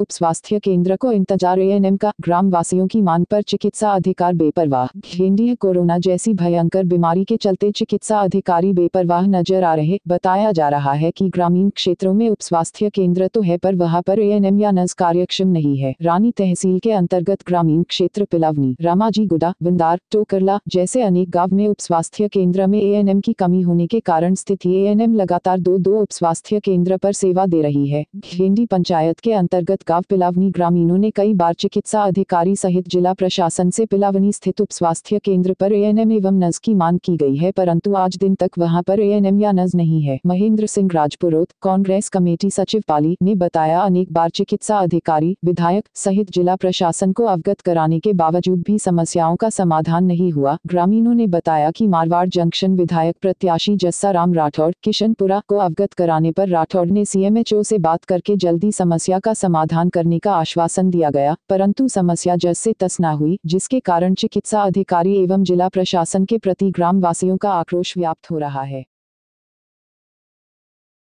उप स्वास्थ्य केंद्र को इंतजार एएनएम का ग्राम वासियों की मांग पर चिकित्सा अधिकार बेपरवाह केंद्रीय कोरोना जैसी भयंकर बीमारी के चलते चिकित्सा अधिकारी बेपरवाह नजर आ रहे बताया जा रहा है कि ग्रामीण क्षेत्रों में उप स्वास्थ्य केंद्र तो है पर वहाँ पर एएनएम या नर्स कार्यक्षम नहीं है रानी तहसील के अंतर्गत ग्रामीण क्षेत्र पिलावनी रामाजी गुडा बिंदार टोकरला जैसे अनेक गाँव में उप स्वास्थ्य केंद्र में ए की कमी होने के कारण स्थिति ए लगातार दो दो उप स्वास्थ्य केंद्र आरोप सेवा दे रही है घेंडी पंचायत के अंतर्गत गांव पिलावनी ग्रामीणों ने कई बार चिकित्सा अधिकारी सहित जिला प्रशासन से पिलावनी स्थित उप स्वास्थ्य केंद्र पर एएनएम एवं नज की मांग की गई है परंतु आज दिन तक वहां पर एएनएम या नज नहीं है महेंद्र सिंह राजपुरोत कांग्रेस कमेटी सचिव पाली ने बताया अनेक बार चिकित्सा अधिकारी विधायक सहित जिला प्रशासन को अवगत कराने के बावजूद भी समस्याओं का समाधान नहीं हुआ ग्रामीणों ने बताया की मारवाड़ जंक्शन विधायक प्रत्याशी जस्सा राम राठौड़ किशनपुरा को अवगत कराने पर राठौड़ ने सीएमएचओ से बात करके जल्दी समस्या का समाधान समाधान करने का आश्वासन दिया गया परंतु समस्या जैसे तस न हुई जिसके कारण चिकित्सा अधिकारी एवं जिला प्रशासन के प्रति ग्राम वासियों का आक्रोश व्याप्त हो रहा है